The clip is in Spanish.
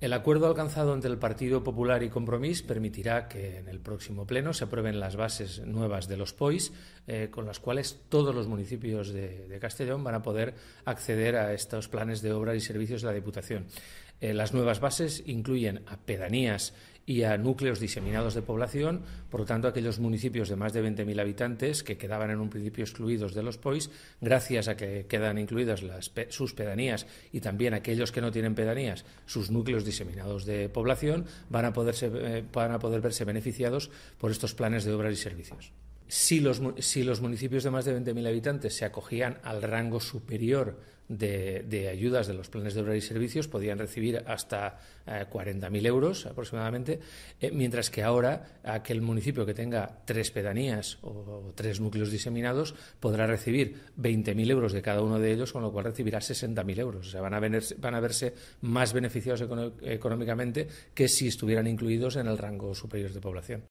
El acuerdo alcanzado entre el Partido Popular y Compromís permitirá que en el próximo pleno se aprueben las bases nuevas de los POIs, eh, con las cuales todos los municipios de, Castellón van a poder acceder a estos planes de obra y servicios de la Diputación. Eh, las nuevas bases incluyen a pedanías y a núcleos diseminados de población, por lo tanto, aquellos municipios de más de 20.000 habitantes que quedaban en un principio excluidos de los POIs, gracias a que quedan incluidas sus pedanías y también aquellos que no tienen pedanías, sus núcleos diseminados de población, van a, eh, van a poder verse beneficiados por estos planes de obras y servicios si los, municipios de más de 20.000 habitantes se acogían al rango superior de, ayudas de los planes de obra y servicios podían recibir hasta 40.000 eh, euros aproximadamente, eh, mientras que ahora aquel municipio que tenga tres pedanías o, tres núcleos diseminados podrá recibir 20.000 euros de cada uno de ellos, con lo cual recibirá 60.000 euros. O sea, van a, van a verse más beneficiados económicamente que si estuvieran incluidos en el rango superior de población.